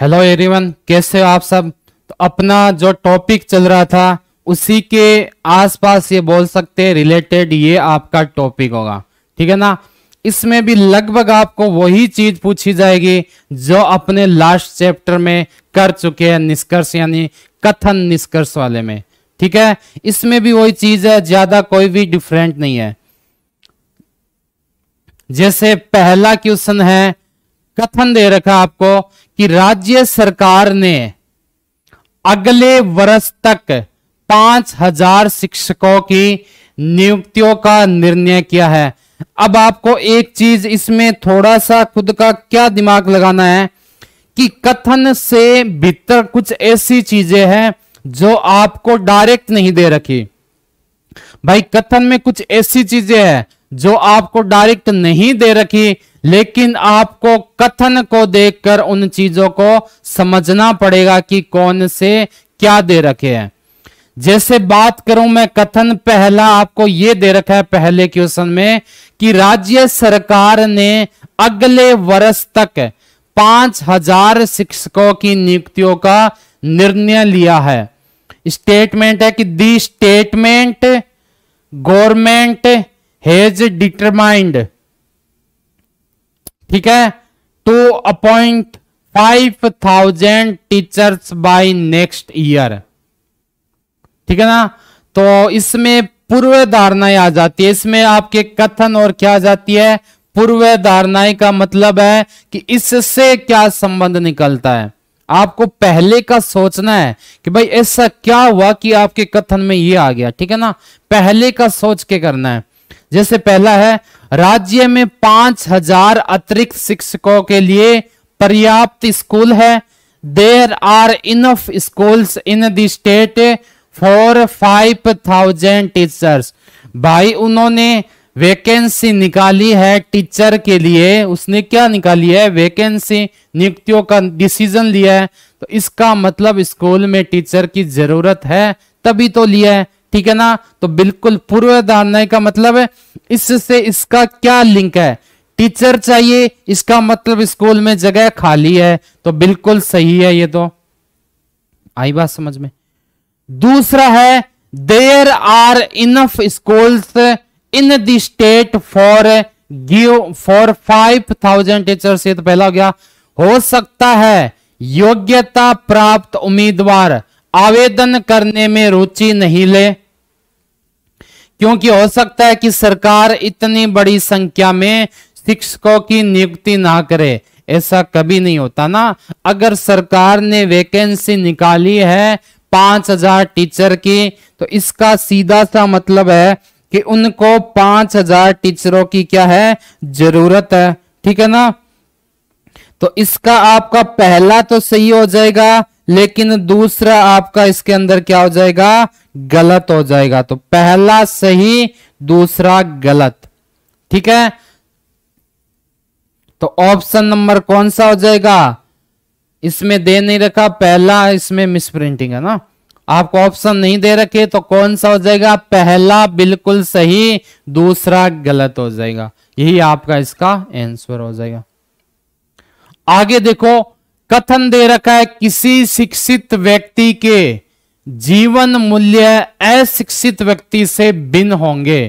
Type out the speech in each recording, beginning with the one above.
Hello everyone कैसे हो आप सब तो अपना जो टॉपिक चल रहा था उसी के आसपास ये बोल सकते हैं रिलेटेड ये आपका टॉपिक होगा ठीक है ना इसमें भी लगभग आपको वही चीज पूछी जाएगी जो अपने लास्ट चैप्टर में कर चुके हैं निष्कर्ष यानी कथन निष्कर्ष वाले में ठीक है इसमें भी वही चीज है ज्यादा कोई भी डिफरेंट नहीं है जैसे पहला क्वेश्चन है कथन दे रखा आपको कि राज्य सरकार ने अगले वर्ष तक पांच हजार शिक्षकों की नियुक्तियों का निर्णय किया है अब आपको एक चीज इसमें थोड़ा सा खुद का क्या दिमाग लगाना है कि कथन से भीतर कुछ ऐसी चीजें हैं जो आपको डायरेक्ट नहीं दे रखी भाई कथन में कुछ ऐसी चीजें हैं जो आपको डायरेक्ट नहीं दे रखी लेकिन आपको कथन को देखकर उन चीजों को समझना पड़ेगा कि कौन से क्या दे रखे हैं जैसे बात करूं मैं कथन पहला आपको यह दे रखा है पहले क्वेश्चन में कि राज्य सरकार ने अगले वर्ष तक पांच हजार शिक्षकों की नियुक्तियों का निर्णय लिया है स्टेटमेंट है कि the statement government has determined ठीक है to appoint five thousand teachers by next year ठीक है ना तो इसमें पूर्व धारणाएं आ जाती है इसमें आपके कथन और क्या आ जाती है पूर्व धारणाएं का मतलब है कि इससे क्या संबंध निकलता है आपको पहले का सोचना है कि भाई ऐसा क्या हुआ कि आपके कथन में ये आ गया ठीक है ना पहले का सोच के करना है जैसे पहला है राज्य में पांच हजार अतिरिक्त शिक्षकों के लिए पर्याप्त स्कूल है there are enough school in the state five thousand teachers भाई उन्होंने वैकेंसी निकाली है टीचर के लिए उसने क्या निकाली है वैकेंसी नियुक्तियों का डिसीजन लिया है तो इसका मतलब स्कूल में टीचर की जरूरत है तभी तो लिया है ठीक है ना तो बिल्कुल पूर्व धारणा का मतलब इससे इसका क्या लिंक है टीचर चाहिए इसका मतलब स्कूल में जगह खाली है तो बिल्कुल सही है ये तो आई बात समझ में दूसरा है there are enough schools in the state for give for five thousand teachers ये तो पहला हो गया हो सकता है योग्यता प्राप्त उम्मीदवार आवेदन करने में रुचि नहीं ले क्योंकि हो सकता है कि सरकार इतनी बड़ी संख्या में शिक्षकों की नियुक्ति ना करे ऐसा कभी नहीं होता ना अगर सरकार ने वैकेंसी निकाली है पांच हजार टीचर की तो इसका सीधा सा मतलब है कि उनको पांच हजार टीचरों की क्या है जरूरत है ठीक है ना तो इसका आपका पहला तो सही हो जाएगा लेकिन दूसरा आपका इसके अंदर क्या हो जाएगा गलत हो जाएगा तो पहला सही दूसरा गलत ठीक है तो ऑप्शन नंबर कौन सा हो जाएगा इसमें दे नहीं रखा पहला इसमें मिस प्रिंटिंग है ना आपको ऑप्शन नहीं दे रखे तो कौन सा हो जाएगा पहला बिल्कुल सही दूसरा गलत हो जाएगा यही आपका इसका आंसर हो जाएगा आगे देखो कथन दे रखा है किसी शिक्षित व्यक्ति के जीवन मूल्य अशिक्षित व्यक्ति से भिन्न होंगे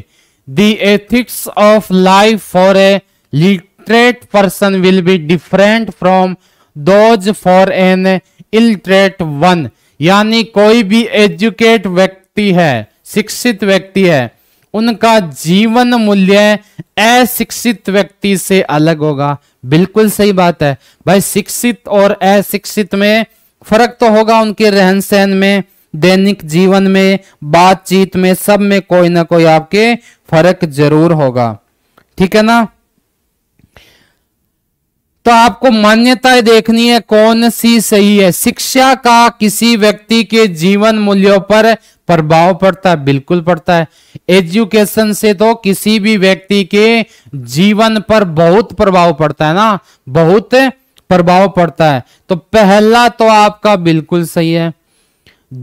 the ethics of life for a literate person will be different from those for an illiterate one यानी कोई भी एजुकेट व्यक्ति है शिक्षित व्यक्ति है उनका जीवन मूल्य अशिक्षित व्यक्ति से अलग होगा बिल्कुल सही बात है भाई शिक्षित और अशिक्षित में फर्क तो होगा उनके रहन सहन में दैनिक जीवन में बातचीत में सब में कोई ना कोई आपके फर्क जरूर होगा ठीक है ना तो आपको मान्यताएं देखनी है कौन सी सही है शिक्षा का किसी व्यक्ति के जीवन मूल्यों पर प्रभाव पड़ता है बिल्कुल पड़ता है एजुकेशन से तो किसी भी व्यक्ति के जीवन पर बहुत प्रभाव पड़ता है ना बहुत प्रभाव पड़ता है तो पहला तो आपका बिल्कुल सही है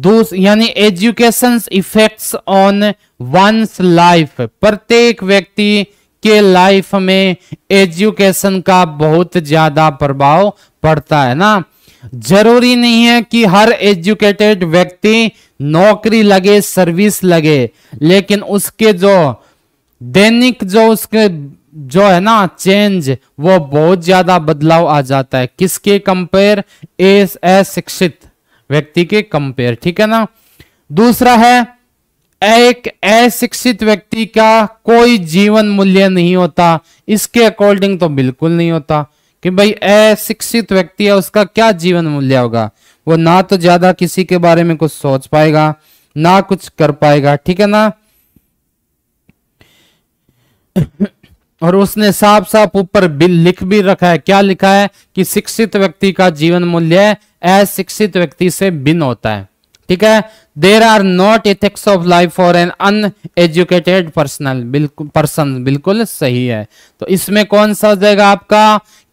दूस यानी education effects on one's life प्रत्येक व्यक्ति के लाइफ में एजुकेशन का बहुत ज्यादा प्रभाव पड़ता है ना जरूरी नहीं है कि हर एजुकेटेड व्यक्ति नौकरी लगे सर्विस लगे लेकिन उसके जो दैनिक जो उसके जो है ना चेंज वो बहुत ज्यादा बदलाव आ जाता है किसके कंपेयर एस अशिक्षित व्यक्ति के कंपेयर ठीक है ना दूसरा है एक अशिक्षित व्यक्ति का कोई जीवन मूल्य नहीं होता इसके अकॉर्डिंग तो बिल्कुल नहीं होता कि भाई अशिक्षित व्यक्ति है उसका क्या जीवन मूल्य होगा वो ना तो ज्यादा किसी के बारे में कुछ सोच पाएगा ना कुछ कर पाएगा ठीक है ना और उसने साफ साफ ऊपर बिल लिख भी रखा है क्या लिखा है कि शिक्षित व्यक्ति का जीवन मूल्य अशिक्षित व्यक्ति से भिन्न होता है ठीक है there are not ethics of life for an uneducated personal बिल्कुल पर्सन बिल्कुल सही है तो इसमें कौन सा हो जाएगा आपका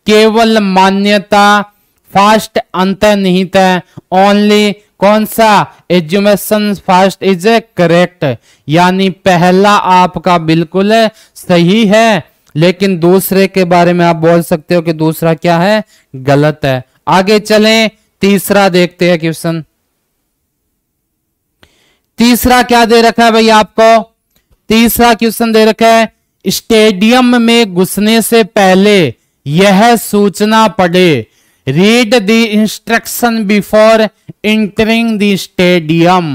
केवल मान्यता फास्ट निहित है ओनली कौन सा एजुमेशन फास्ट इज करेक्ट यानी पहला आपका बिल्कुल सही है लेकिन दूसरे के बारे में आप बोल सकते हो कि दूसरा क्या है गलत है आगे चलें तीसरा देखते हैं क्वेश्चन तीसरा क्या दे रखा है भाई आपको तीसरा क्वेश्चन दे रखा है स्टेडियम में घुसने से पहले यह सूचना पड़े read the instruction before entering the stadium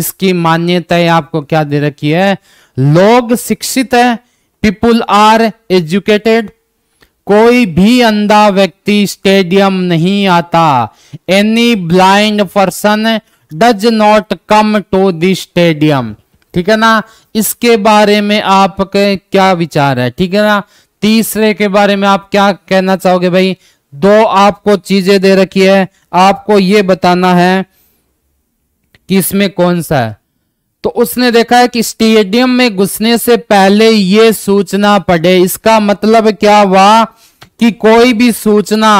इसकी मान्यता आपको क्या दे रखी है लोग शिक्षित है पीपुल आर एजुकेटेड कोई भी अंधा व्यक्ति स्टेडियम नहीं आता any blind person does not come to the stadium ठीक है ना इसके बारे में आपके क्या विचार है ठीक है ना तीसरे के बारे में आप क्या कहना चाहोगे भाई दो आपको चीजें दे रखी है आपको ये बताना है कि इसमें कौन सा है तो उसने देखा है कि स्टेडियम में घुसने से पहले ये सूचना पड़े इसका मतलब क्या हुआ कि कोई भी सूचना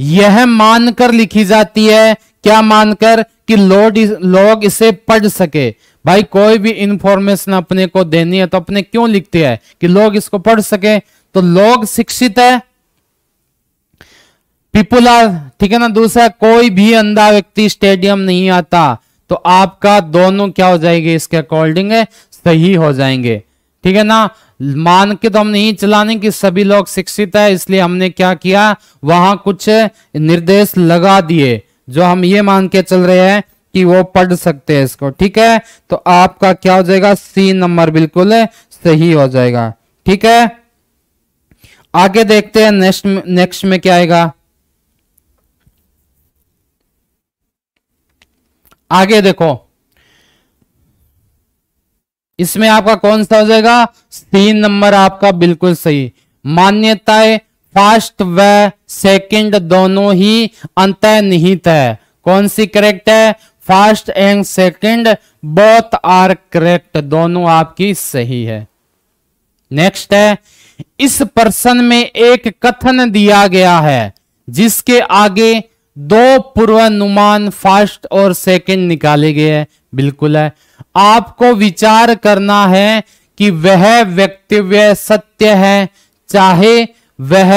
यह मानकर लिखी जाती है क्या मानकर कि लोग इस, लोग इसे पढ़ सके भाई कोई भी इंफॉर्मेशन अपने को देनी है तो अपने क्यों लिखते हैं कि लोग इसको पढ़ सके तो लोग शिक्षित है पीपुल आर ठीक है ना दूसरा कोई भी अंधा व्यक्ति स्टेडियम नहीं आता तो आपका दोनों क्या हो जाएगी इसके अकॉर्डिंग है सही हो जाएंगे ठीक है ना मान के तो हम नहीं चलाने कि सभी लोग शिक्षित है इसलिए हमने क्या किया वहां कुछ निर्देश लगा दिए जो हम ये मान के चल रहे हैं कि वो पढ़ सकते हैं इसको ठीक है तो आपका क्या हो जाएगा सी नंबर बिल्कुल सही हो जाएगा ठीक है आगे देखते हैं नेक्स्ट नेक्स्ट में क्या आएगा आगे देखो इसमें आपका कौन सा हो जाएगा तीन नंबर आपका बिल्कुल सही मान्यताएं फास्ट व सेकंड दोनों ही अंतर्निहित है कौन सी करेक्ट है first and second both are correct दोनों आपकी सही है नेक्स्ट है इस प्रश्न में एक कथन दिया गया है जिसके आगे दो पूर्वानुमान फर्स्ट और सेकंड निकाले गए हैं बिल्कुल है आपको विचार करना है कि वह व्यक्तिव्य सत्य है चाहे वह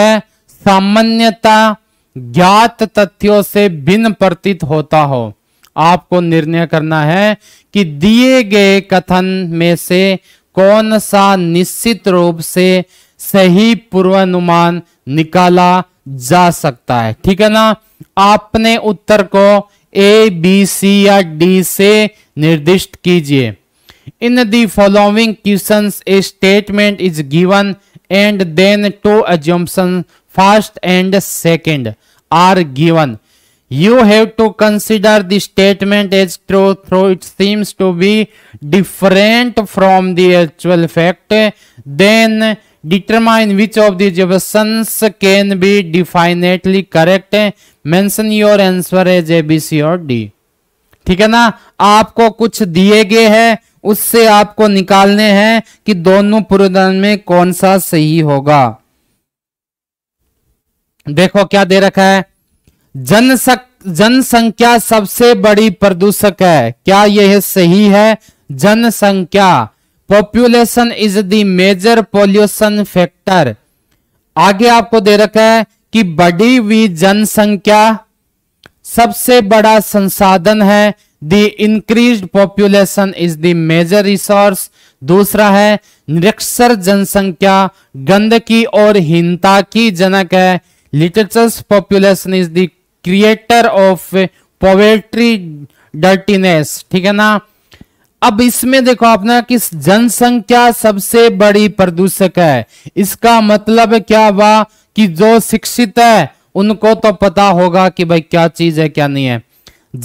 सामान्यता ज्ञात तथ्यों से भिन्न प्रतीत होता हो आपको निर्णय करना है कि दिए गए कथन में से कौन सा निश्चित रूप से सही पूर्वानुमान निकाला जा सकता है ठीक है ना आपने उत्तर को ए बी सी या डी से निर्दिष्ट कीजिए in the following question a statement is given and then two assumptions first and second are given you have to consider the statement as true though it seems to be different from the actual fact then determine which of the observations can be definitely correct mention your answer as A B C और D ठीक है ना आपको कुछ दिए गए हैं उससे आपको निकालने हैं कि दोनों पूर्व में कौन सा सही होगा देखो क्या दे रखा है जनसक जनसंख्या सबसे बड़ी प्रदूषक है क्या यह सही है जनसंख्या population is the major pollution factor आगे आपको दे रखा है कि बड़ी हुई जनसंख्या सबसे बड़ा संसाधन है the increase population is the major resource दूसरा है निरक्षर जनसंख्या गंदगी और हीनता की जनक है Literature's population is the creator of poverty dirtiness ठीक है ना अब इसमें देखो आपने किस जनसंख्या सबसे बड़ी प्रदूषक है इसका मतलब क्या हुआ कि जो शिक्षित है उनको तो पता होगा कि भाई क्या चीज है क्या नहीं है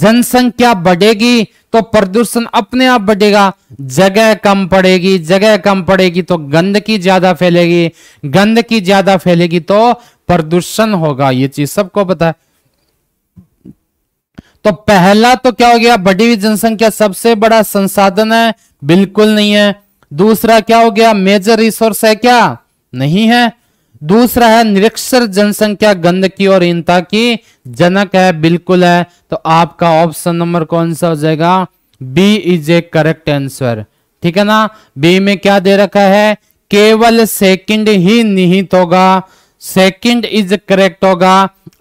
जनसंख्या बढ़ेगी तो प्रदूषण अपने आप बढ़ेगा जगह कम पड़ेगी जगह कम पड़ेगी तो गंदगी ज्यादा फैलेगी गंदगी ज्यादा फैलेगी तो प्रदूषण होगा ये चीज सबको पता है तो पहला तो क्या हो गया बड़ी हुई जनसंख्या सबसे बड़ा संसाधन है बिल्कुल नहीं है दूसरा क्या हो गया मेजर रिसोर्स है क्या नहीं है दूसरा है निरक्षर जनसंख्या गंदगी और इनता की जनक है बिल्कुल है तो आपका ऑप्शन नंबर कौन सा हो जाएगा B is a correct answer ठीक है ना बी में क्या दे रखा है केवल सेकंड ही निहित होगा सेकंड इज करेक्ट होगा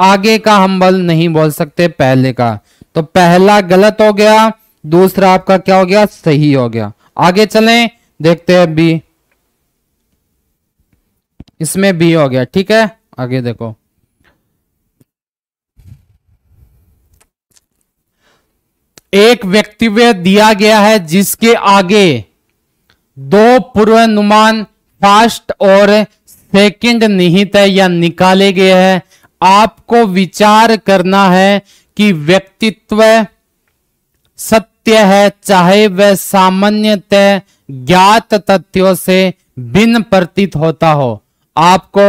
आगे का हम बल नहीं बोल सकते पहले का तो पहला गलत हो गया दूसरा आपका क्या हो गया सही हो गया आगे चलें देखते हैं बी इसमें बी हो गया ठीक है आगे देखो एक व्यक्तिव्य दिया गया है जिसके आगे दो पूर्वानुमान फास्ट और फेंकेंड निहित है या निकाले गए हैं आपको विचार करना है कि व्यक्तित्व सत्य है चाहे वह सामान्यतः ज्ञात तथ्यों से भिन्न प्रतीत होता हो आपको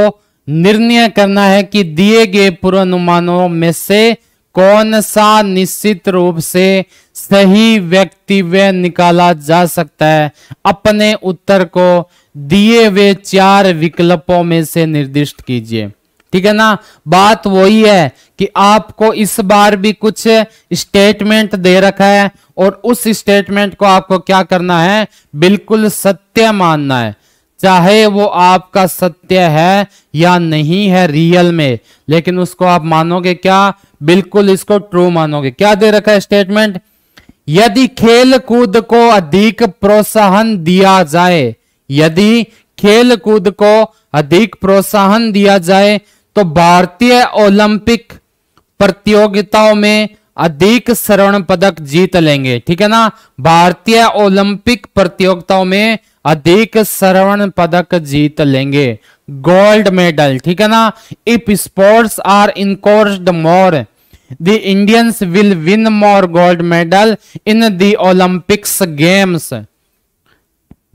निर्णय करना है कि दिए गए पूर्वानुमानों में से कौन सा निश्चित रूप से सही व्यक्तिव्य निकाला जा सकता है अपने उत्तर को दिए हुए चार विकल्पों में से निर्दिष्ट कीजिए ठीक है ना बात वही है कि आपको इस बार भी कुछ स्टेटमेंट दे रखा है और उस स्टेटमेंट को आपको क्या करना है बिल्कुल सत्य मानना है चाहे वो आपका सत्य है या नहीं है रियल में लेकिन उसको आप मानोगे क्या बिल्कुल इसको ट्रू मानोगे क्या दे रखा है स्टेटमेंट यदि खेल कूद को अधिक प्रोत्साहन दिया जाए यदि खेल कूद को अधिक प्रोत्साहन दिया जाए तो भारतीय ओलंपिक प्रतियोगिताओं में अधिक स्वर्ण पदक जीत लेंगे ठीक है ना भारतीय ओलंपिक प्रतियोगिताओं में अधिक श्रवण पदक जीत लेंगे गोल्ड मेडल ठीक है ना if sports are encouraged more the Indians will win more gold medal in the Olympics games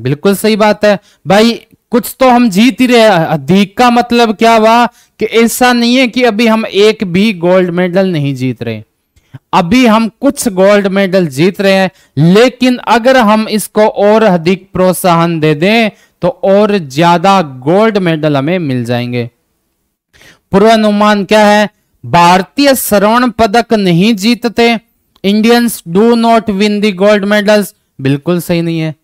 बिल्कुल सही बात है भाई कुछ तो हम जीत ही रहे अधिक का मतलब क्या हुआ कि ऐसा नहीं है कि अभी हम एक भी गोल्ड मेडल नहीं जीत रहे अभी हम कुछ गोल्ड मेडल जीत रहे हैं लेकिन अगर हम इसको और अधिक प्रोत्साहन दे दें तो और ज्यादा गोल्ड मेडल हमें मिल जाएंगे पूर्वानुमान क्या है भारतीय स्वर्ण पदक नहीं जीतते Indians do not win the gold medals बिल्कुल सही नहीं है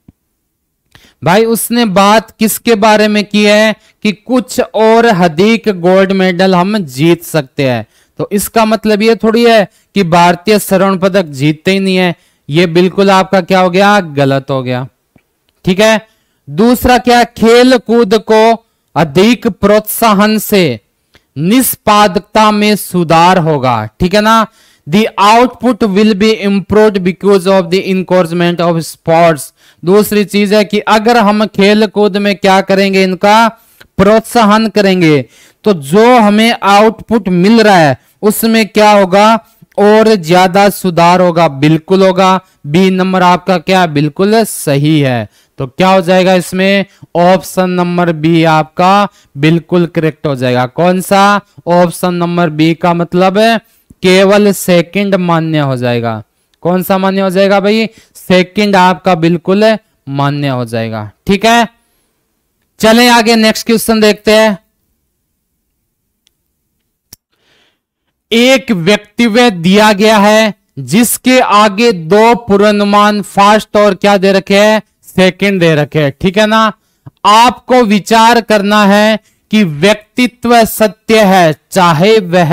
भाई उसने बात किसके बारे में की है कि कुछ और अधिक गोल्ड मेडल हम जीत सकते हैं तो इसका मतलब ये थोड़ी है कि भारतीय स्वर्ण पदक जीतते ही नहीं है यह बिल्कुल आपका क्या हो गया गलत हो गया ठीक है दूसरा क्या खेल कूद को अधिक प्रोत्साहन से निष्पादकता में सुधार होगा ठीक है ना the output will be improve because of the encouragement of sports दूसरी चीज है कि अगर हम खेल कूद में क्या करेंगे इनका प्रोत्साहन करेंगे तो जो हमें आउटपुट मिल रहा है उसमें क्या होगा और ज्यादा सुधार होगा बिल्कुल होगा बी नंबर आपका क्या बिल्कुल सही है तो क्या हो जाएगा इसमें ऑप्शन नंबर बी आपका बिल्कुल करेक्ट हो जाएगा कौन सा ऑप्शन नंबर बी का मतलब केवल सेकंड मान्य हो जाएगा कौन सा मान्य हो जाएगा भाई सेकंड आपका बिल्कुल मान्य हो जाएगा ठीक है चलें आगे नेक्स्ट क्वेश्चन देखते हैं एक व्यक्तिव्य दिया गया है जिसके आगे दो पूर्वानुमान फास्ट और क्या दे रखे हैं सेकंड दे रखे हैं ठीक है ना आपको विचार करना है कि व्यक्तित्व सत्य है चाहे वह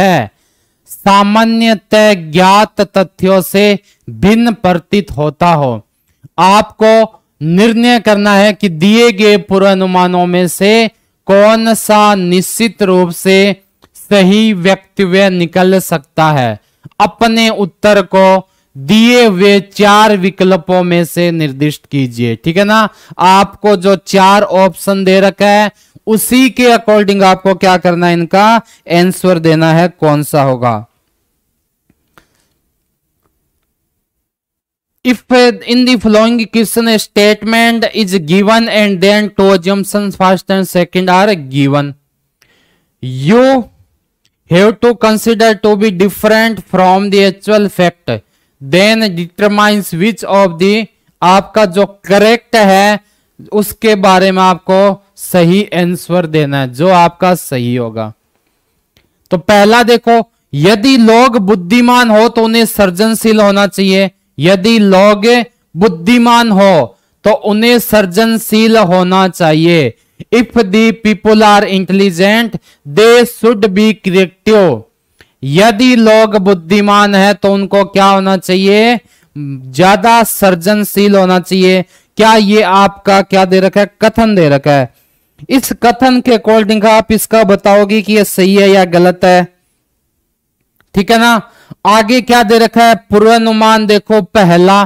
सामान्यतः ज्ञात तथ्यों से भिन्न प्रतीत होता हो आपको निर्णय करना है कि दिए गए पूर्वानुमानों में से कौन सा निश्चित रूप से सही व्यक्तिव्य निकल सकता है अपने उत्तर को दिए हुए चार विकल्पों में से निर्दिष्ट कीजिए ठीक है ना आपको जो चार ऑप्शन दे रखा है उसी के अकॉर्डिंग आपको क्या करना है इनका आंसर देना है कौन सा होगा if in the following question statement is given and then two two first and second are given you have to consider to be different from the actual fact then determines which of the आपका जो correct है उसके बारे में आपको सही answer देना है जो आपका सही होगा तो पहला देखो यदि लोग बुद्धिमान हो तो उन्हें सर्जनशील होना चाहिए यदि लोग बुद्धिमान हो तो उन्हें सर्जनशील होना चाहिए if the people are intelligent they should be यदि लोग बुद्धिमान है तो उनको क्या होना चाहिए ज्यादा सर्जनशील होना चाहिए क्या ये आपका क्या दे रखा है कथन दे रखा है इस कथन के अकॉर्डिंग आप इसका बताओगे कि ये सही है या गलत है ठीक है ना आगे क्या दे रखा है पूर्वानुमान देखो पहला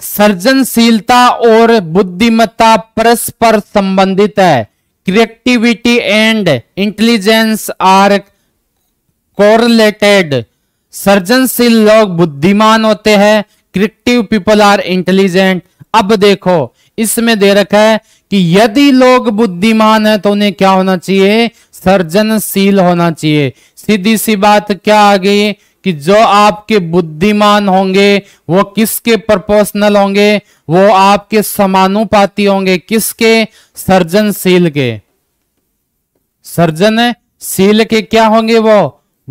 सर्जनशीलता और बुद्धिमत्ता परस्पर संबंधित है creativity and intelligence are correlated सर्जनशील लोग बुद्धिमान होते हैं क्रिएटिव पीपल आर इंटेलिजेंट अब देखो इसमें दे रखा है कि यदि लोग बुद्धिमान है तो उन्हें क्या होना चाहिए सर्जनशील होना चाहिए सीधी सी बात क्या आ गई कि जो आपके बुद्धिमान होंगे वो किसके प्रपोशनल होंगे वो आपके समानुपाती होंगे किसके सर्जनशील के सर्जन सील के क्या होंगे वो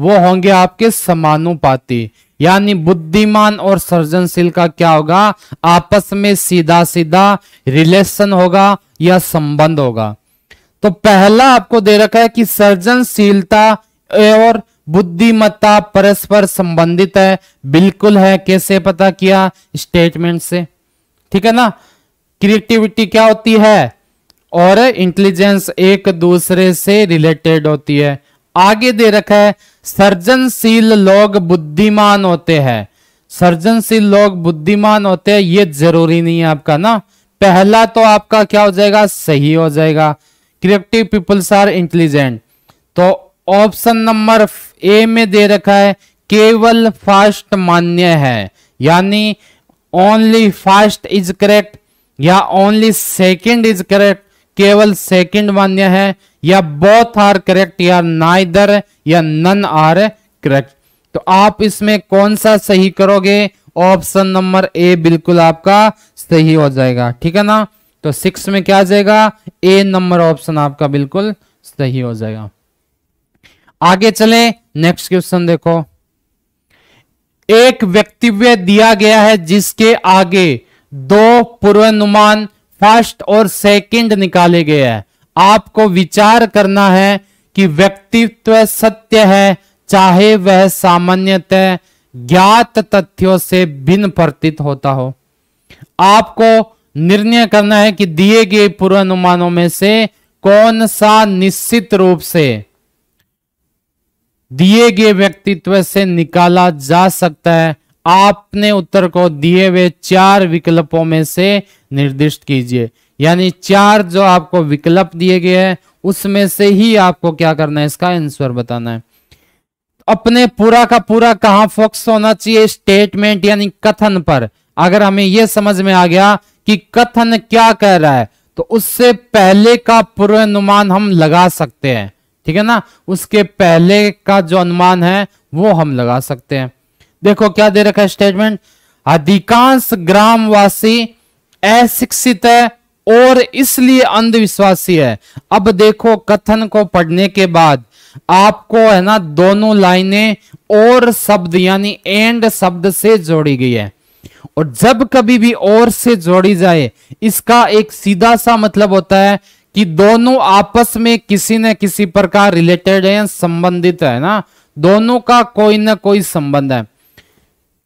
वो होंगे आपके समानुपाती यानी बुद्धिमान और सर्जनशील का क्या होगा आपस में सीधा सीधा रिलेशन होगा या संबंध होगा तो पहला आपको दे रखा है कि सर्जनशीलता और बुद्धिमत्ता परस्पर संबंधित है बिल्कुल है कैसे पता किया स्टेटमेंट से ठीक है ना क्रिएटिविटी क्या होती है और इंटेलिजेंस एक दूसरे से रिलेटेड होती है आगे दे रखा है सर्जनशील लोग बुद्धिमान होते हैं सर्जनशील लोग बुद्धिमान होते हैं ये जरूरी नहीं है आपका ना पहला तो आपका क्या हो जाएगा सही हो जाएगा क्रिएटिव पीपल्स आर इंटेलिजेंट तो ऑप्शन नंबर ए में दे रखा है केवल फास्ट मान्य है यानी ओनली फास्ट इज करेक्ट या ओनली सेकेंड इज करेक्ट केवल सेकेंड मान्य है या बोथ आर करेक्ट या नाइदर या नन आर करेक्ट तो आप इसमें कौन सा सही करोगे ऑप्शन नंबर ए बिल्कुल आपका सही हो जाएगा ठीक है ना तो सिक्स में क्या आ जाएगा ए नंबर ऑप्शन आपका बिल्कुल सही हो जाएगा आगे चले नेक्स्ट क्वेश्चन देखो एक व्यक्तिव्य दिया गया है जिसके आगे दो पूर्वानुमान फर्स्ट और सेकंड निकाले गए हैं आपको विचार करना है कि व्यक्तित्व सत्य है चाहे वह सामान्यतः ज्ञात तथ्यों से भिन्न प्रतीत होता हो आपको निर्णय करना है कि दिए गए पूर्वानुमानों में से कौन सा निश्चित रूप से दिए गए व्यक्तित्व से निकाला जा सकता है आपने उत्तर को दिए हुए चार विकल्पों में से निर्दिष्ट कीजिए यानी चार जो आपको विकल्प दिए गए हैं उसमें से ही आपको क्या करना है इसका आंसर बताना है अपने पूरा का पूरा कहां फोकस होना चाहिए स्टेटमेंट यानी कथन पर अगर हमें यह समझ में आ गया कि कथन क्या कह रहा है तो उससे पहले का पूर्वानुमान हम लगा सकते हैं ठीक है ना उसके पहले का जो अनुमान है वो हम लगा सकते हैं देखो क्या दे रखा है स्टेटमेंट अधिकांश ग्रामवासी अशिक्षित है और इसलिए अंधविश्वासी है अब देखो कथन को पढ़ने के बाद आपको है ना दोनों लाइनें और शब्द यानी एंड शब्द से जोड़ी गई है और जब कभी भी और से जोड़ी जाए इसका एक सीधा सा मतलब होता है कि दोनों आपस में किसी न किसी प्रकार रिलेटेड है संबंधित है ना दोनों का कोई ना कोई संबंध है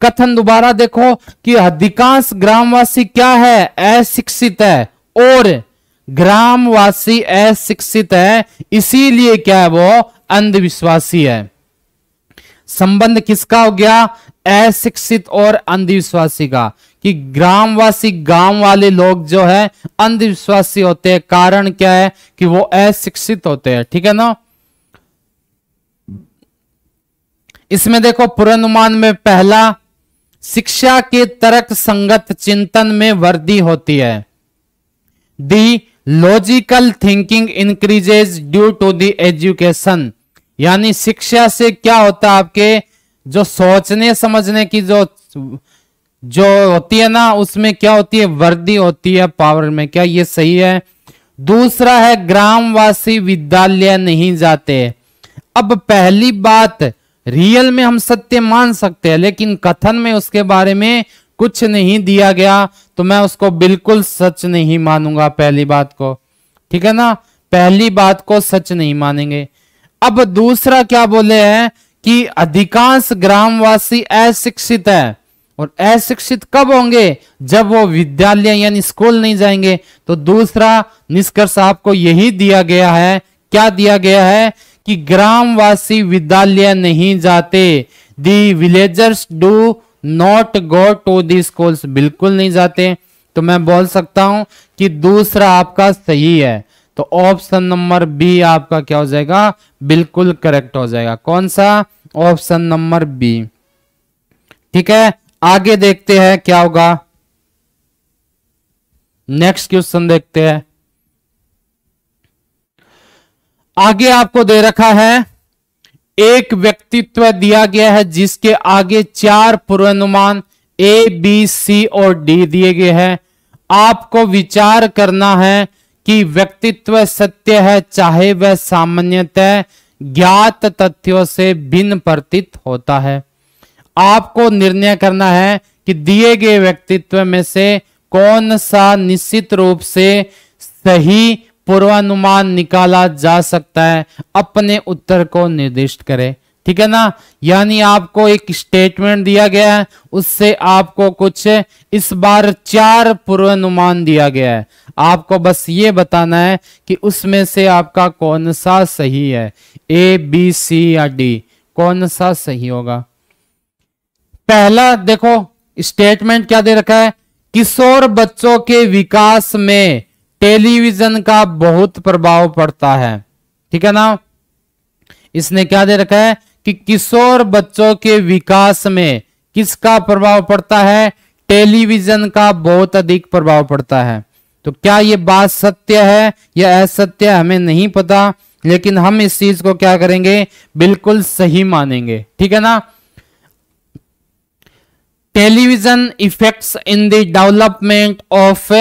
कथन दोबारा देखो कि अधिकांश ग्रामवासी क्या है अशिक्षित है और ग्रामवासी अशिक्षित है इसीलिए क्या है वो अंधविश्वासी है संबंध किसका हो गया अशिक्षित और अंधविश्वासी का कि ग्रामवासी गांव वाले लोग जो है अंधविश्वासी होते हैं कारण क्या है कि वो अशिक्षित होते हैं ठीक है ना इसमें देखो पुरानुमान में पहला शिक्षा के तर्क संगत चिंतन में वृद्धि होती है the logical thinking increases due to the education यानी शिक्षा से क्या होता है आपके जो सोचने समझने की जो जो होती है ना उसमें क्या होती है वर्दी होती है पावर में क्या ये सही है दूसरा है ग्रामवासी विद्यालय नहीं जाते अब पहली बात रियल में हम सत्य मान सकते हैं लेकिन कथन में उसके बारे में कुछ नहीं दिया गया तो मैं उसको बिल्कुल सच नहीं मानूंगा पहली बात को ठीक है ना पहली बात को सच नहीं मानेंगे अब दूसरा क्या बोले हैं कि अधिकांश ग्रामवासी अशिक्षित है और अशिक्षित कब होंगे जब वो विद्यालय यानी स्कूल नहीं जाएंगे तो दूसरा निष्कर्ष आपको यही दिया गया है क्या दिया गया है कि ग्रामवासी विद्यालय नहीं जाते the villagers do not go to the school बिल्कुल नहीं जाते तो मैं बोल सकता हूं कि दूसरा आपका सही है तो ऑप्शन नंबर बी आपका क्या हो जाएगा बिल्कुल करेक्ट हो जाएगा कौन सा ऑप्शन नंबर बी ठीक है आगे देखते हैं क्या होगा नेक्स्ट क्वेश्चन देखते हैं आगे आपको दे रखा है एक व्यक्तित्व दिया गया है जिसके आगे चार पूर्वानुमान ए बी सी और डी दिए गए हैं आपको विचार करना है कि व्यक्तित्व सत्य है चाहे वह सामान्यतः ज्ञात तथ्यों से भिन्न प्रतीत होता है आपको निर्णय करना है कि दिए गए व्यक्तित्व में से कौन सा निश्चित रूप से सही पूर्वानुमान निकाला जा सकता है अपने उत्तर को निर्दिष्ट करें ठीक है ना यानी आपको एक स्टेटमेंट दिया गया है उससे आपको कुछ इस बार चार पूर्वानुमान दिया गया है आपको बस ये बताना है कि उसमें से आपका कौन सा सही है ए बी सी या डी कौन सा सही होगा पहला देखो स्टेटमेंट क्या दे रखा है किशोर बच्चों के विकास में टेलीविजन का बहुत प्रभाव पड़ता है ठीक है ना इसने क्या दे रखा है कि किशोर बच्चों के विकास में किसका प्रभाव पड़ता है टेलीविजन का बहुत अधिक प्रभाव पड़ता है तो क्या ये बात सत्य है या असत्य हमें नहीं पता लेकिन हम इस चीज को क्या करेंगे बिल्कुल सही मानेंगे ठीक है ना television effects in the development of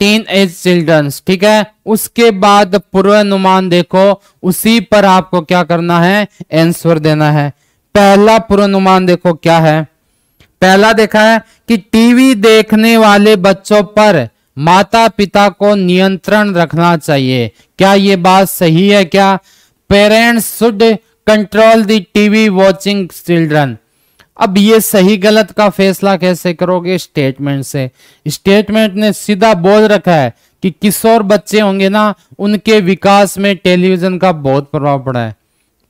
teen age childrens ठीक है उसके बाद पूर्वानुमान देखो उसी पर आपको क्या करना है आंसर देना है पहला पूर्वानुमान देखो क्या है पहला देखा है कि टीवी देखने वाले बच्चों पर माता पिता को नियंत्रण रखना चाहिए क्या ये बात सही है क्या parents should control the TV watching children अब ये सही गलत का फैसला कैसे करोगे स्टेटमेंट से स्टेटमेंट ने सीधा बोल रखा है कि किशोर बच्चे होंगे ना उनके विकास में टेलीविजन का बहुत प्रभाव पड़ा है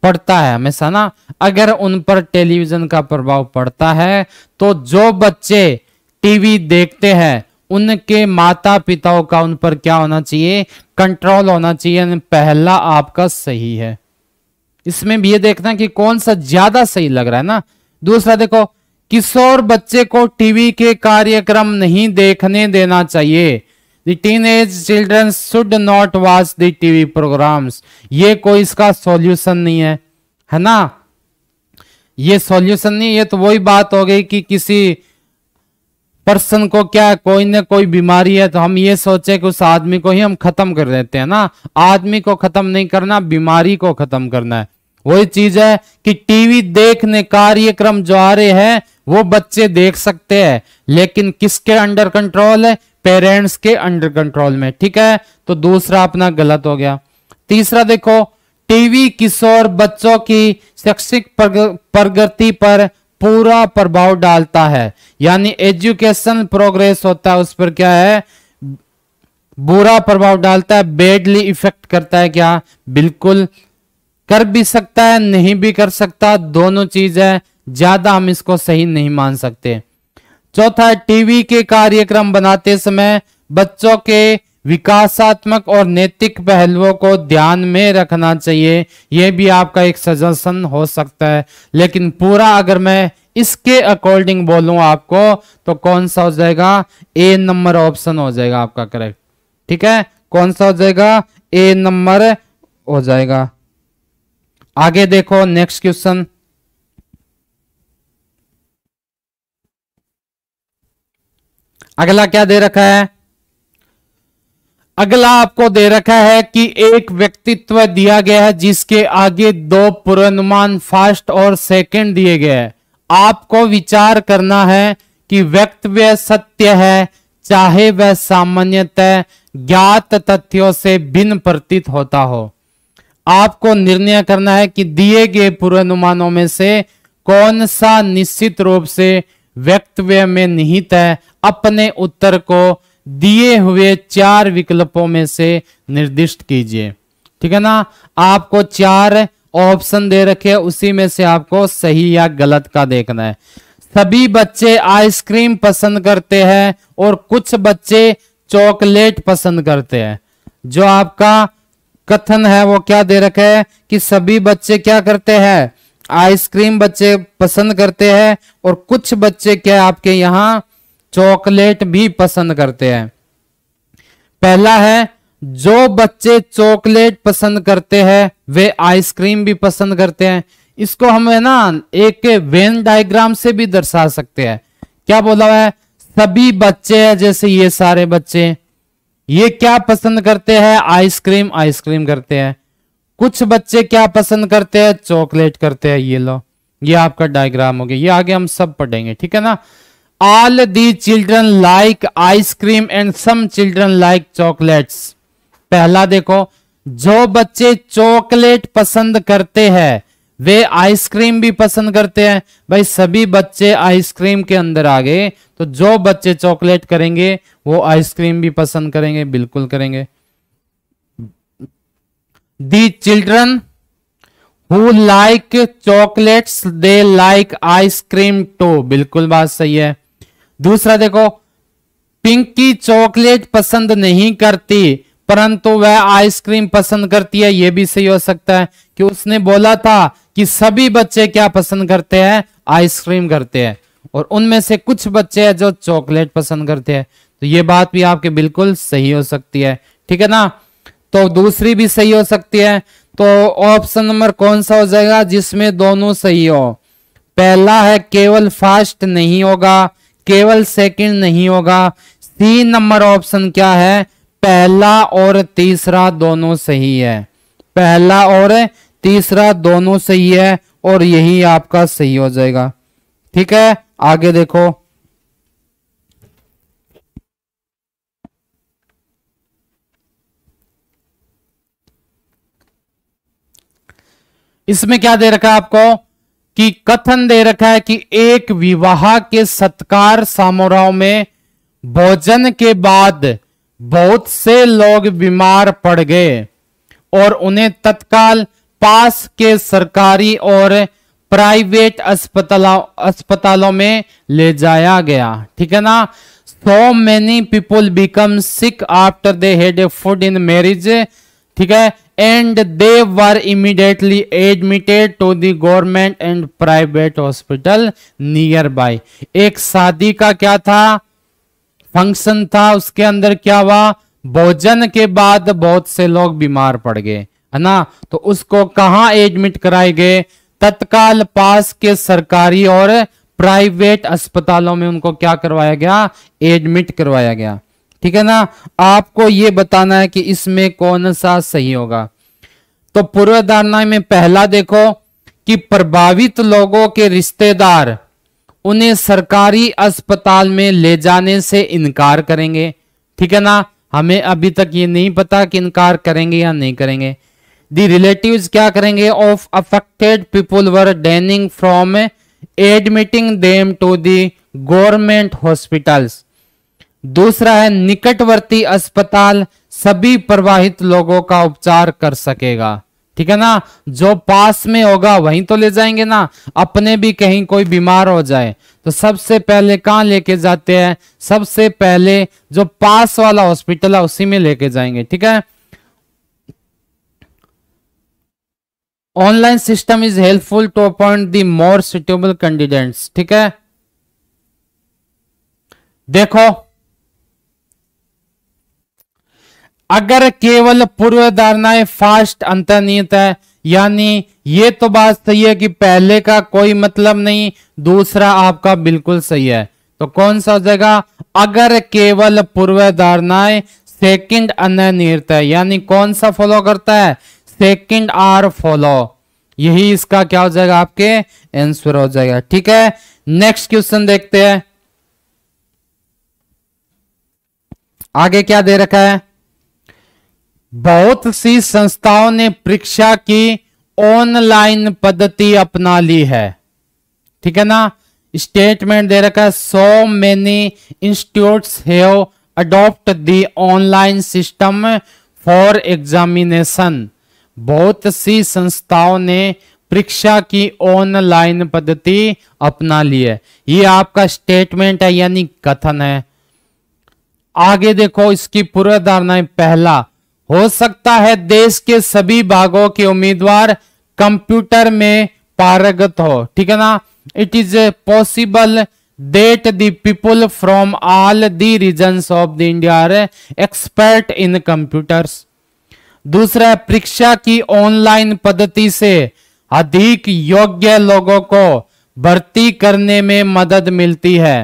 पड़ता है हमेशा ना अगर उन पर टेलीविजन का प्रभाव पड़ता है तो जो बच्चे टीवी देखते हैं उनके माता पिताओं का उन पर क्या होना चाहिए कंट्रोल होना चाहिए पहला आपका सही है इसमें भी ये देखना कि कौन सा ज्यादा सही लग रहा है ना दूसरा देखो किशोर बच्चे को टीवी के कार्यक्रम नहीं देखने देना चाहिए the teen age children should not watch the TV programmes ये कोई इसका सॉल्यूशन नहीं है है ना ये सॉल्यूशन नहीं ये तो वही बात हो गई कि किसी पर्सन को क्या कोई ना कोई बीमारी है तो हम ये सोचे कि उस आदमी को ही हम खत्म कर देते हैं ना आदमी को खत्म नहीं करना बीमारी को खत्म करना है वही चीज है कि टीवी देखने कार्यक्रम जो आ रहे हैं वो बच्चे देख सकते हैं लेकिन किसके अंडर कंट्रोल है पेरेंट्स के अंडर कंट्रोल में ठीक है तो दूसरा अपना गलत हो गया तीसरा देखो टीवी किशोर बच्चों की शैक्षिक प्रगति पर पूरा प्रभाव डालता है यानी एजुकेशन प्रोग्रेस होता है उस पर क्या है बुरा प्रभाव डालता है बेडली इफेक्ट करता है क्या बिल्कुल कर भी सकता है नहीं भी कर सकता दोनों चीज है ज्यादा हम इसको सही नहीं मान सकते चौथा टीवी के कार्यक्रम बनाते समय बच्चों के विकासात्मक और नैतिक पहलुओं को ध्यान में रखना चाहिए यह भी आपका एक सजेशन हो सकता है लेकिन पूरा अगर मैं इसके अकॉर्डिंग बोलूं आपको तो कौन सा हो जाएगा ए नंबर ऑप्शन हो जाएगा आपका करेक्ट ठीक है कौन सा हो जाएगा ए नंबर हो जाएगा आगे देखो नेक्स्ट क्वेश्चन अगला क्या दे रखा है अगला आपको दे रखा है कि एक व्यक्तित्व दिया गया है जिसके आगे दो पूर्वानुमान फर्स्ट और सेकंड दिए गए हैं आपको विचार करना है कि व्यक्तव्य सत्य है चाहे वह सामान्यतः ज्ञात तथ्यों से भिन्न प्रतीत होता हो आपको निर्णय करना है कि दिए गए पूर्वानुमानों में से कौन सा निश्चित रूप से वक्तव्य में निहित है अपने उत्तर को दिए हुए चार विकल्पों में से निर्दिष्ट कीजिए ठीक है ना आपको चार ऑप्शन दे रखे उसी में से आपको सही या गलत का देखना है सभी बच्चे आइसक्रीम पसंद करते हैं और कुछ बच्चे चॉकलेट पसंद करते हैं जो आपका कथन है वो क्या दे रखा है कि सभी बच्चे क्या करते हैं आइसक्रीम बच्चे पसंद करते हैं और कुछ बच्चे क्या आपके यहाँ चॉकलेट भी पसंद करते हैं पहला है जो बच्चे चॉकलेट पसंद करते हैं वे आइसक्रीम भी पसंद करते हैं इसको हम है ना एक वेन डायग्राम से भी दर्शा सकते हैं क्या बोला हुआ है सभी बच्चे हैं जैसे ये सारे बच्चे ये क्या पसंद करते हैं आइसक्रीम आइसक्रीम करते हैं कुछ बच्चे क्या पसंद करते हैं चॉकलेट करते हैं ये लो ये आपका डायग्राम हो गया ये आगे हम सब पढ़ेंगे ठीक है ना all the children like ice cream and some children like chocolates पहला देखो जो बच्चे चॉकलेट पसंद करते हैं वे आइसक्रीम भी पसंद करते हैं भाई सभी बच्चे आइसक्रीम के अंदर आ गए तो जो बच्चे चॉकलेट करेंगे वो आइसक्रीम भी पसंद करेंगे बिल्कुल करेंगे the children who like chocolates they like ice cream too बिल्कुल बात सही है दूसरा देखो पिंकी चॉकलेट पसंद नहीं करती परंतु वह आइसक्रीम पसंद करती है यह भी सही हो सकता है कि उसने बोला था कि सभी बच्चे क्या पसंद करते हैं आइसक्रीम करते हैं और उनमें से कुछ बच्चे हैं जो चॉकलेट पसंद करते हैं तो ये बात भी आपके बिल्कुल सही हो सकती है ठीक है ना तो दूसरी भी सही हो सकती है तो ऑप्शन नंबर कौन सा हो जाएगा जिसमें दोनों सही हो पहला है केवल फास्ट नहीं होगा केवल सेकंड नहीं होगा तीन नंबर ऑप्शन क्या है पहला और तीसरा दोनों सही है पहला और तीसरा दोनों सही है और यही आपका सही हो जाएगा ठीक है आगे देखो इसमें क्या दे रखा है आपको कि कथन दे रखा है कि एक विवाह के सत्कार समारोह में भोजन के बाद बहुत से लोग बीमार पड़ गए और उन्हें तत्काल पास के सरकारी और प्राइवेट अस्पतालों अस्पतालों में ले जाया गया ठीक है ना so many people become sick after they had a food in marriage ठीक है and they were immediately admitted to the government and private hospital nearby एक शादी का क्या था फंक्शन था उसके अंदर क्या हुआ भोजन के बाद बहुत से लोग बीमार पड़ गए है ना तो उसको कहाँ एडमिट कराए गए तत्काल पास के सरकारी और प्राइवेट अस्पतालों में उनको क्या करवाया गया एडमिट करवाया गया ठीक है ना आपको ये बताना है कि इसमें कौन सा सही होगा तो पूर्वधारणा में पहला देखो कि प्रभावित लोगों के रिश्तेदार उन्हें सरकारी अस्पताल में ले जाने से इनकार करेंगे ठीक है ना हमें अभी तक ये नहीं पता कि इनकार करेंगे या नहीं करेंगे द रिलेटिव क्या करेंगे of affected people were denying from admitting them to the government hospitals दूसरा है निकटवर्ती अस्पताल सभी प्रवाहित लोगों का उपचार कर सकेगा ठीक है ना जो पास में होगा वहीं तो ले जाएंगे ना अपने भी कहीं कोई बीमार हो जाए तो सबसे पहले कहा लेके जाते हैं सबसे पहले जो पास वाला हॉस्पिटल है उसी में लेके जाएंगे ठीक है online system is helpful to appoint the more suitable candidates ठीक है देखो अगर केवल पूर्व धारणाएं फास्ट अंतर्निहित है यानी ये तो बात सही है कि पहले का कोई मतलब नहीं दूसरा आपका बिल्कुल सही है तो कौन सा हो जाएगा अगर केवल पूर्व धारणाएं सेकंड अनिर्त है यानी कौन सा फॉलो करता है सेकंड आर फॉलो यही इसका क्या हो जाएगा आपके आंसर हो जाएगा ठीक है नेक्स्ट क्वेश्चन देखते हैं आगे क्या दे रखा है बहुत सी संस्थाओं ने परीक्षा की ऑनलाइन पद्धति अपना ली है ठीक है ना स्टेटमेंट दे रखा है so many institute have adopt the online system for examination बहुत सी संस्थाओं ने परीक्षा की ऑनलाइन पद्धति अपना ली है ये आपका स्टेटमेंट है यानी कथन है आगे देखो इसकी पूर्वाधारणाएं पहला हो सकता है देश के सभी भागों के उम्मीदवार कंप्यूटर में पारगत हो ठीक है ना it is possible that the people from all the region of the India are expert in computers दूसरा परीक्षा की ऑनलाइन पद्धति से अधिक योग्य लोगों को भर्ती करने में मदद मिलती है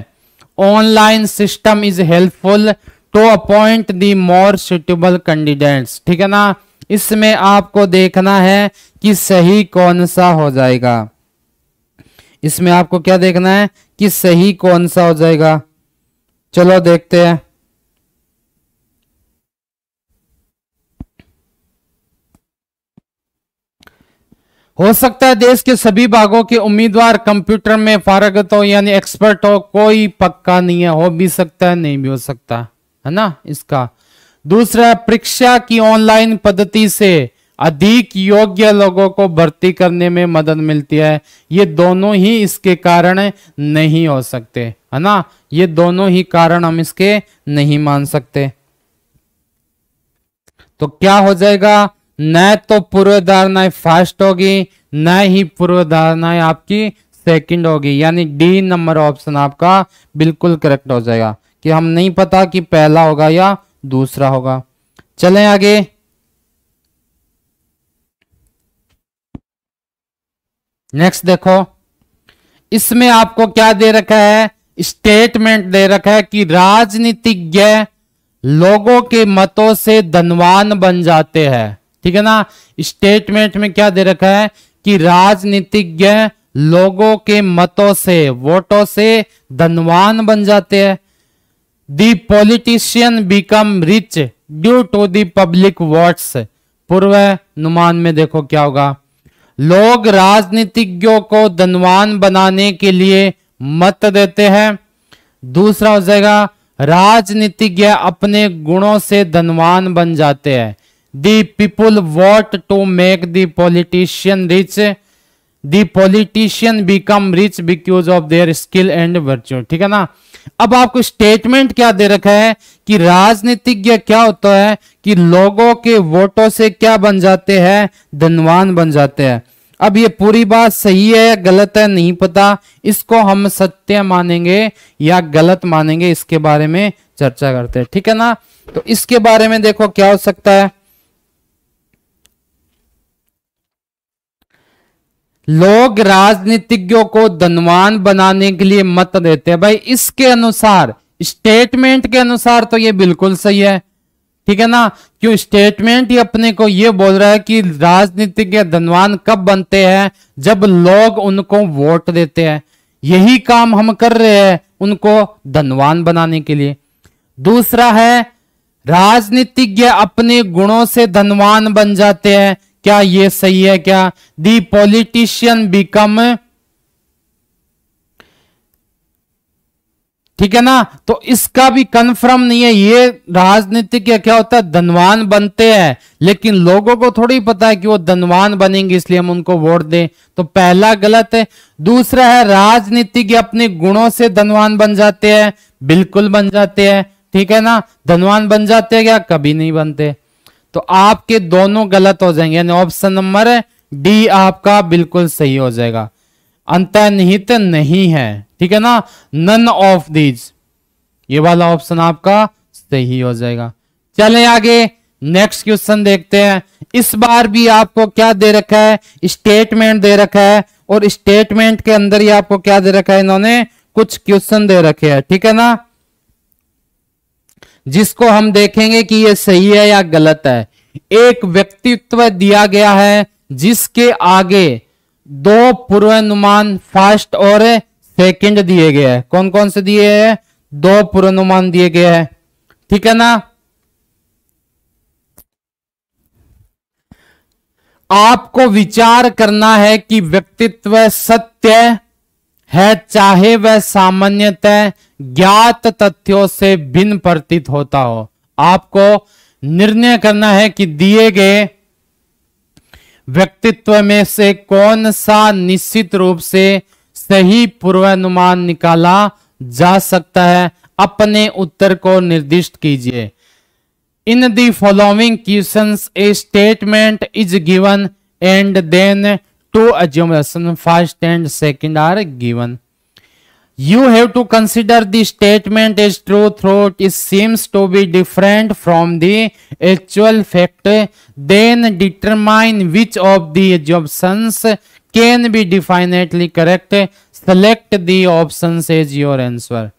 online system is helpful to appoint the more suitable candidates ठीक है ना इसमें आपको देखना है कि सही कौन सा हो जाएगा इसमें आपको क्या देखना है कि सही कौन सा हो जाएगा चलो देखते हैं हो सकता है देश के सभी भागों के उम्मीदवार कंप्यूटर में फारगत हो यानी एक्सपर्ट हो कोई पक्का नहीं है हो भी सकता है नहीं भी हो सकता है ना इसका दूसरा परीक्षा की ऑनलाइन पद्धति से अधिक योग्य लोगों को भर्ती करने में मदद मिलती है ये दोनों ही इसके कारण नहीं हो सकते है ना ये दोनों ही कारण हम इसके नहीं मान सकते तो क्या हो जाएगा न तो पूर्व धारणाएं फर्स्ट होगी न ही पूर्व धारणाएं आपकी सेकंड होगी यानी डी नंबर ऑप्शन आपका बिल्कुल करेक्ट हो जाएगा कि हम नहीं पता कि पहला होगा या दूसरा होगा चलें आगे नेक्स्ट देखो इसमें आपको क्या दे रखा है स्टेटमेंट दे रखा है कि राजनीतिज्ञ लोगों के मतों से धनवान बन जाते हैं ठीक है ना स्टेटमेंट में क्या दे रखा है कि राजनीतिज्ञ लोगों के मतों से वोटों से धनवान बन जाते हैं the politician become rich due to the public votes पूर्व अनुमान में देखो क्या होगा लोग राजनीतिज्ञों को धनवान बनाने के लिए मत देते हैं दूसरा हो जाएगा राजनीतिज्ञ अपने गुणों से धनवान बन जाते हैं the people want to make the politician rich the politician become rich because of their skill and virtue ठीक है ना अब आपको स्टेटमेंट क्या दे रखा है कि राजनीतिज्ञ क्या होता है कि लोगों के वोटों से क्या बन जाते हैं धनवान बन जाते हैं अब ये पूरी बात सही है या गलत है नहीं पता इसको हम सत्य मानेंगे या गलत मानेंगे इसके बारे में चर्चा करते हैं ठीक है ना तो इसके बारे में देखो क्या हो सकता है लोग राजनीतिज्ञों को धनवान बनाने के लिए मत देते हैं भाई इसके अनुसार स्टेटमेंट के अनुसार तो ये बिल्कुल सही है ठीक है ना क्यों स्टेटमेंट ही अपने को ये बोल रहा है कि राजनीतिज्ञ धनवान कब बनते हैं जब लोग उनको वोट देते हैं यही काम हम कर रहे हैं उनको धनवान बनाने के लिए दूसरा है राजनीतिज्ञ अपने गुणों से धनवान बन जाते हैं क्या ये सही है क्या दी पॉलिटिशियन बिकम ठीक है ना तो इसका भी कंफर्म नहीं है ये राजनीतिक या क्या होता है धनवान बनते हैं लेकिन लोगों को थोड़ी पता है कि वो धनवान बनेंगे इसलिए हम उनको वोट दें तो पहला गलत है दूसरा है राजनीतिक अपने गुणों से धनवान बन जाते हैं बिल्कुल बन जाते हैं ठीक है ना धनवान बन जाते हैं क्या कभी नहीं बनते तो आपके दोनों गलत हो जाएंगे यानी ऑप्शन नंबर डी आपका बिल्कुल सही हो जाएगा अंतर्निहित नहीं है ठीक है ना नन ऑफ दीज ये वाला ऑप्शन आपका सही हो जाएगा चले आगे नेक्स्ट क्वेश्चन देखते हैं इस बार भी आपको क्या दे रखा है स्टेटमेंट दे रखा है और स्टेटमेंट के अंदर ही आपको क्या दे रखा है इन्होंने कुछ क्वेश्चन दे रखे हैं ठीक है ना जिसको हम देखेंगे कि यह सही है या गलत है एक व्यक्तित्व दिया गया है जिसके आगे दो पूर्वानुमान फर्स्ट और सेकंड दिए गए हैं कौन कौन से दिए हैं दो पूर्वानुमान दिए गए हैं ठीक है ना आपको विचार करना है कि व्यक्तित्व सत्य है चाहे वह सामान्यतः ज्ञात तथ्यों से भिन्न प्रतीत होता हो आपको निर्णय करना है कि दिए गए व्यक्तित्व में से कौन सा निश्चित रूप से सही पूर्वानुमान निकाला जा सकता है अपने उत्तर को निर्दिष्ट कीजिए in the following questions a statement is given and then two assumption first and second are given you have to consider the statement is true throat is seems to be different from the actual fact then determine which of the एज्शन can be definitely correct select the option is your answer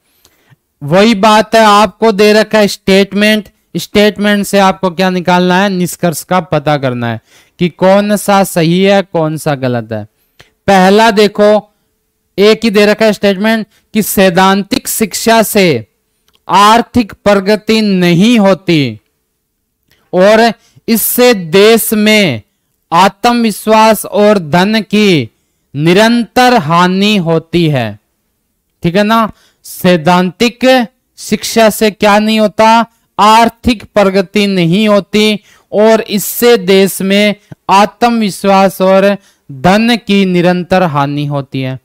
वही बात है आपको दे रखा है statement statement से आपको क्या निकालना है निष्कर्ष का पता करना है कि कौन सा सही है कौन सा गलत है पहला देखो एक ही दे रखा है स्टेटमेंट कि सैद्धांतिक शिक्षा से आर्थिक प्रगति नहीं होती और इससे देश में आत्मविश्वास और धन की निरंतर हानि होती है ठीक है ना सैद्धांतिक शिक्षा से क्या नहीं होता आर्थिक प्रगति नहीं होती और इससे देश में आत्मविश्वास और धन की निरंतर हानि होती है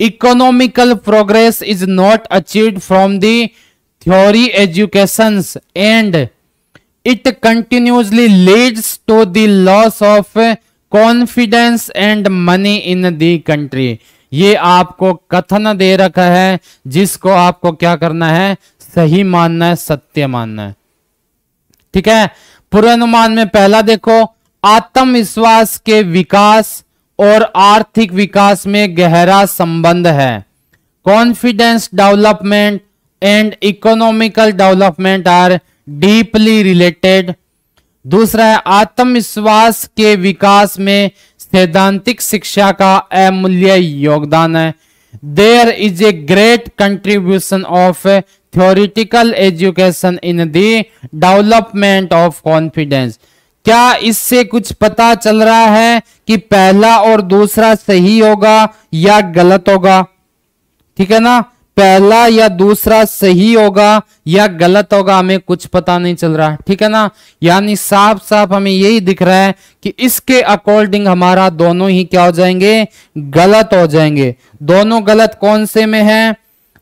economical progress is not achieve from the theory education and it continuously leads to the loss of confidence and money in the country ये आपको कथन दे रखा है जिसको आपको क्या करना है सही मानना है सत्य मानना है ठीक है पूर्वानुमान में पहला देखो आत्मविश्वास के विकास और आर्थिक विकास में गहरा संबंध है confidence development and economical development are deeply related दूसरा है आत्मविश्वास के विकास में सैद्धांतिक शिक्षा का अमूल्य योगदान है there is a great contribution of theoretical education in the development of confidence क्या इससे कुछ पता चल रहा है कि पहला और दूसरा सही होगा या गलत होगा ठीक है ना पहला या दूसरा सही होगा या गलत होगा हमें कुछ पता नहीं चल रहा ठीक है ना यानी साफ साफ हमें यही दिख रहा है कि इसके अकॉर्डिंग हमारा दोनों ही क्या हो जाएंगे गलत हो जाएंगे दोनों गलत कौन से में है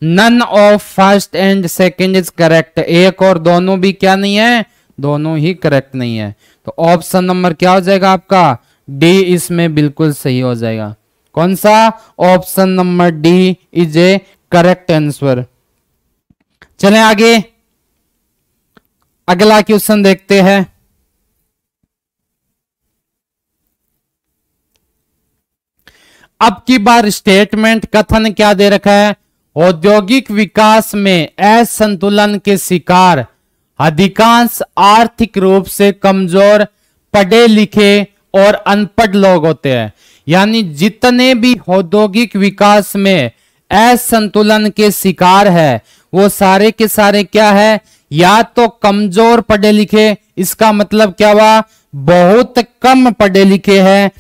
none of first and second is correct एक और दोनों भी क्या नहीं है दोनों ही करेक्ट नहीं है तो ऑप्शन नंबर क्या हो जाएगा आपका डी इसमें बिल्कुल सही हो जाएगा कौन सा option number D is a correct answer चले आगे अगला क्वेश्चन देखते हैं अब की बार स्टेटमेंट कथन क्या दे रखा है औद्योगिक विकास में असंतुलन के शिकार अधिकांश आर्थिक रूप से कमजोर पढ़े लिखे और अनपढ़ लोग होते हैं यानी जितने भी औद्योगिक विकास में असंतुलन के शिकार है वो सारे के सारे क्या है या तो कमजोर पढ़े लिखे इसका मतलब क्या हुआ बहुत कम पढ़े लिखे हैं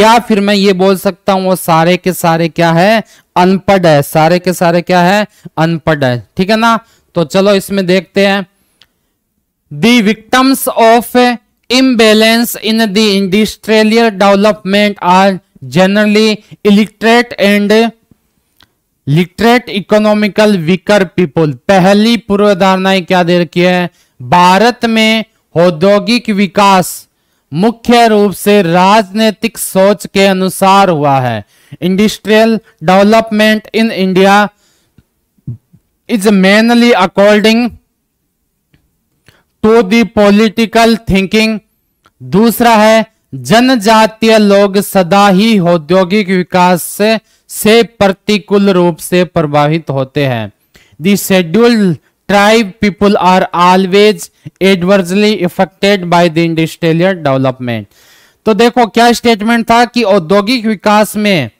या फिर मैं ये बोल सकता हूं वो सारे के सारे क्या है अनपढ़ है सारे के सारे क्या है अनपढ़ है ठीक है ना तो चलो इसमें देखते हैं the victims of imbalance in the industrial development are generally illiterate and literate economical weaker people पहली पूर्व धारणाएं क्या दे रखी है भारत में औद्योगिक विकास मुख्य रूप से राजनीतिक सोच के अनुसार हुआ है industrial development in India is mainly according to the political thinking दूसरा है जनजातीय लोग सदा ही औद्योगिक विकास से से प्रतिकूल रूप से प्रभावित होते हैं the scheduled tribe people are always adversely affected by the industrial development तो देखो क्या स्टेटमेंट था कि औद्योगिक विकास में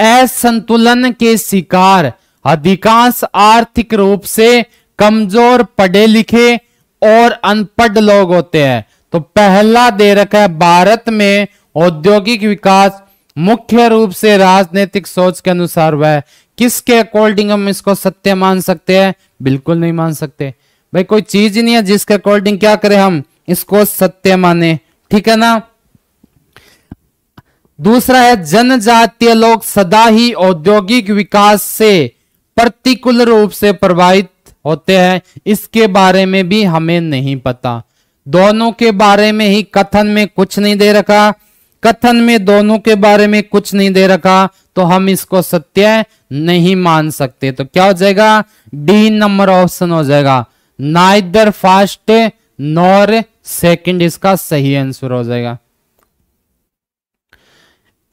असंतुलन के शिकार अधिकांश आर्थिक रूप से कमजोर पढ़े लिखे और अनपढ़ लोग होते हैं तो पहला दे रखा है भारत में औद्योगिक विकास मुख्य रूप से राजनीतिक सोच के अनुसार वह किसके अकॉर्डिंग हम इसको सत्य मान सकते हैं बिल्कुल नहीं मान सकते भाई कोई चीज ही नहीं है जिसके अकॉर्डिंग क्या करें हम इसको सत्य माने ठीक है ना दूसरा है जनजातीय लोग सदा ही औद्योगिक विकास से प्रतिकूल रूप से प्रभावित होते हैं इसके बारे में भी हमें नहीं पता दोनों के बारे में ही कथन में कुछ नहीं दे रखा कथन में दोनों के बारे में कुछ नहीं दे रखा तो हम इसको सत्य नहीं मान सकते तो क्या हो जाएगा डी नंबर ऑप्शन हो जाएगा नाइदर फास्ट नॉर सेकंड इसका सही आंसर हो जाएगा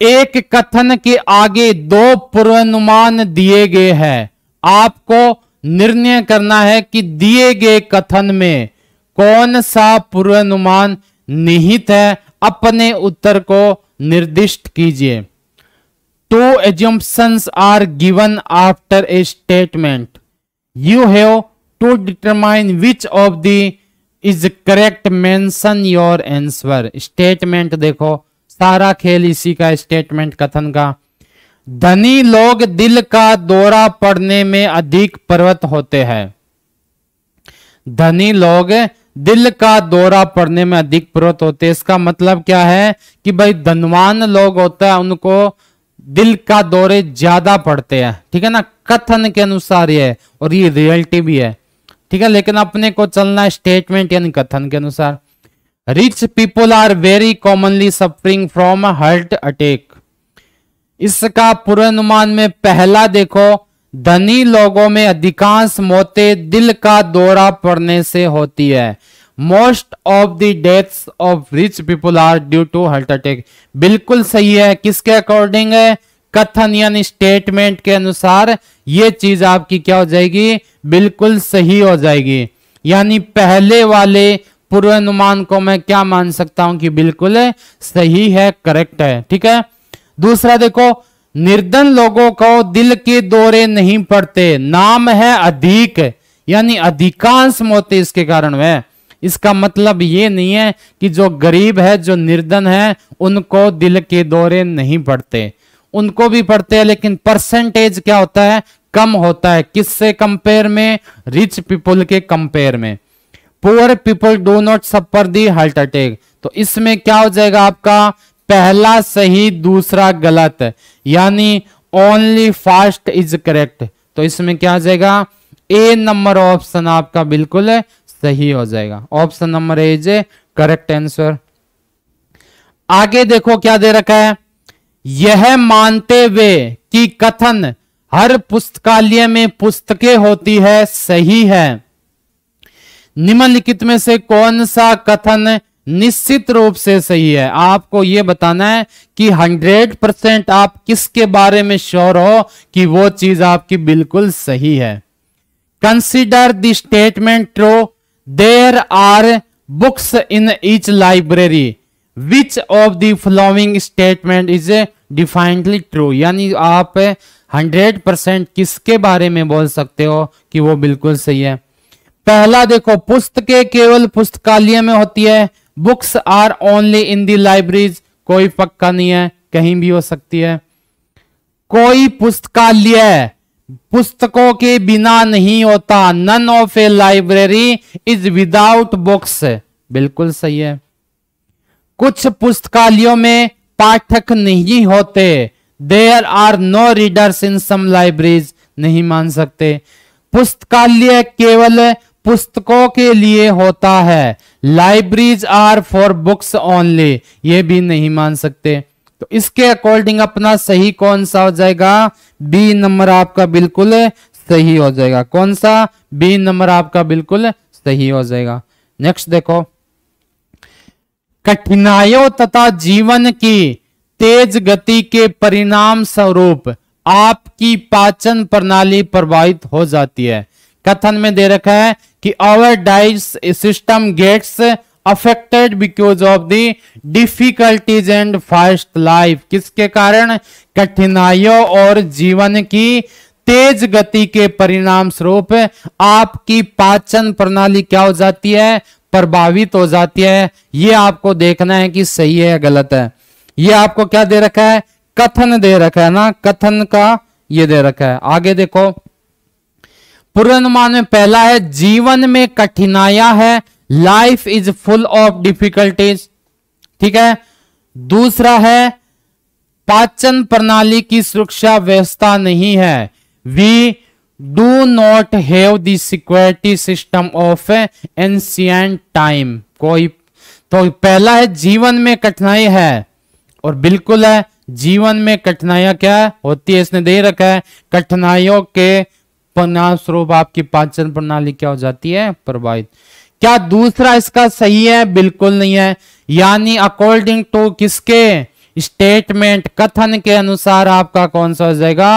एक कथन के आगे दो पूर्वानुमान दिए गए हैं आपको निर्णय करना है कि दिए गए कथन में कौन सा पूर्वानुमान निहित है अपने उत्तर को निर्दिष्ट कीजिए two assumptions are given after a statement you have to determine which of the is correct mention your answer statement देखो सारा खेल इसी का स्टेटमेंट कथन का धनी लोग दिल का दौरा पड़ने में अधिक पर्वत होते हैं धनी लोग दिल का दौरा पड़ने में अधिक प्रवृत्त होते हैं इसका मतलब क्या है कि भाई धनवान लोग होता है उनको दिल का दौरे ज्यादा पड़ते हैं ठीक है ना कथन के अनुसार ये और ये रियलिटी भी है ठीक है लेकिन अपने को चलना है स्टेटमेंट यानी कथन के अनुसार rich people are very commonly suffering from heart attack इसका पूर्वानुमान में पहला देखो धनी लोगों में अधिकांश मौतें दिल का दौरा पड़ने से होती है most of the deaths of rich people are due to heart attack बिल्कुल सही है किसके अकॉर्डिंग है कथन यानी स्टेटमेंट के अनुसार ये चीज आपकी क्या हो जाएगी बिल्कुल सही हो जाएगी यानी पहले वाले पूर्वानुमान को मैं क्या मान सकता हूं कि बिल्कुल सही है करेक्ट है ठीक है दूसरा देखो निर्धन लोगों को दिल के दौरे नहीं पड़ते नाम है अधिक यानी अधिकांश मौतें इसके कारण है इसका मतलब ये नहीं है कि जो गरीब है जो निर्धन है उनको दिल के दौरे नहीं पड़ते उनको भी पड़ते हैं लेकिन परसेंटेज क्या होता है कम होता है किससे कंपेयर में रिच पीपल के कंपेयर में poor people do not suffer the heart attack तो इसमें क्या हो जाएगा आपका पहला सही दूसरा गलत यानी ओनली फास्ट इज करेक्ट तो इसमें क्या आ जाएगा ए नंबर ऑप्शन आपका बिल्कुल सही हो जाएगा option number A correct answer आगे देखो क्या दे रखा है यह मानते हुए कि कथन हर पुस्तकालय में पुस्तकें होती है सही है निम्नलिखित में से कौन सा कथन निश्चित रूप से सही है आपको यह बताना है कि 100 परसेंट आप किसके बारे में श्योर हो कि वो चीज आपकी बिल्कुल सही है consider the statement true there are books in each library which of the following statement is definitely true यानी आप 100 परसेंट किसके बारे में बोल सकते हो कि वो बिल्कुल सही है पहला देखो पुस्तकें केवल पुस्तकालय में होती है books are only in the libraries कोई पक्का नहीं है कहीं भी हो सकती है कोई पुस्तकालय पुस्तकों के बिना नहीं होता none of a library is without books बिल्कुल सही है कुछ पुस्तकालयों में पाठक नहीं होते there are no readers in some libraries नहीं मान सकते पुस्तकालय केवल पुस्तकों के लिए होता है libraries are for books only ये भी नहीं मान सकते तो इसके अकॉर्डिंग अपना सही कौन सा हो जाएगा बी नंबर आपका बिल्कुल सही हो जाएगा कौन सा बी नंबर आपका बिल्कुल सही हो जाएगा नेक्स्ट देखो कठिनाइयों तथा जीवन की तेज गति के परिणाम स्वरूप आपकी पाचन प्रणाली प्रभावित हो जाती है कथन में दे रखा है कि our dice system gets affected because of the difficulties and fast life किसके कारण कठिनाइयों और जीवन की तेज गति के परिणाम स्वरूप आपकी पाचन प्रणाली क्या हो जाती है प्रभावित हो जाती है यह आपको देखना है कि सही है या गलत है यह आपको क्या दे रखा है कथन दे रखा है ना कथन का यह दे रखा है आगे देखो पूर्वानुमान में पहला है जीवन में कठिनाइया है life is full of difficulties ठीक है दूसरा है पाचन प्रणाली की सुरक्षा व्यवस्था नहीं है we do not have security security system of ancient time कोई तो पहला है जीवन में कठिनाई है और बिल्कुल है जीवन में कठिनाइयां क्या है? होती है इसने दे रखा है कठिनाइयों के परिणाम आपकी पाचन प्रणाली क्या हो जाती है प्रभावित क्या दूसरा इसका सही है बिल्कुल नहीं है यानी अकॉर्डिंग टू किसके स्टेटमेंट कथन के अनुसार आपका कौन सा हो जाएगा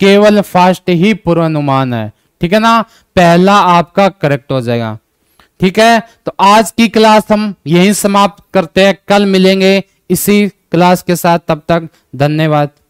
केवल फास्ट ही पूर्वानुमान है ठीक है ना पहला आपका करेक्ट हो जाएगा ठीक है तो आज की क्लास हम यहीं समाप्त करते हैं कल मिलेंगे इसी क्लास के साथ तब तक धन्यवाद